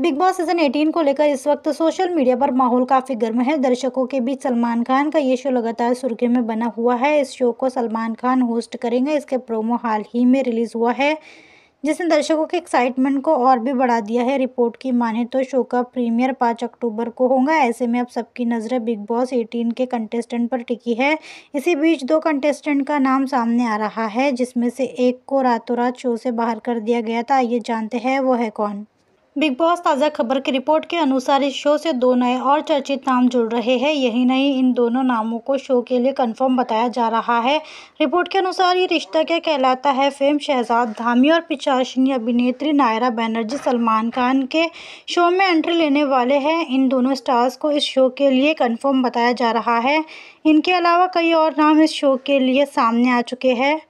big boss season 18 को लेकर इस वक्त सोशल मीडिया पर माहौल काफ़ी गर्म है दर्शकों के बीच सलमान खान का ये शो लगातार सुर्खी में बना हुआ है इस शो को सलमान खान होस्ट करेंगे इसके प्रोमो हाल ही में रिलीज़ हुआ है जिसने दर्शकों के एक्साइटमेंट को और भी बढ़ा दिया है रिपोर्ट की माने तो शो का प्रीमियर पाँच अक्टूबर को होगा ऐसे में अब सबकी नज़रें बिग बॉस एटीन के कंटेस्टेंट पर टिकी है इसी बीच दो कंटेस्टेंट का नाम सामने आ रहा है जिसमें से एक को रातों रात शो से बाहर कर दिया गया था आइए जानते हैं वो है कौन बिग बॉस ताज़ा खबर की रिपोर्ट के अनुसार इस शो से दो नए और चर्चित नाम जुड़ रहे हैं यही नहीं इन दोनों नामों को शो के लिए कंफर्म बताया जा रहा है रिपोर्ट के अनुसार ये रिश्ता क्या कहलाता है फेम शहजाद धामी और पिछाशनी अभिनेत्री नायरा बैनर्जी सलमान खान के शो में एंट्री लेने वाले हैं इन दोनों स्टार्स को इस शो के लिए कन्फर्म बताया जा रहा है इनके अलावा कई और नाम इस शो के लिए सामने आ चुके हैं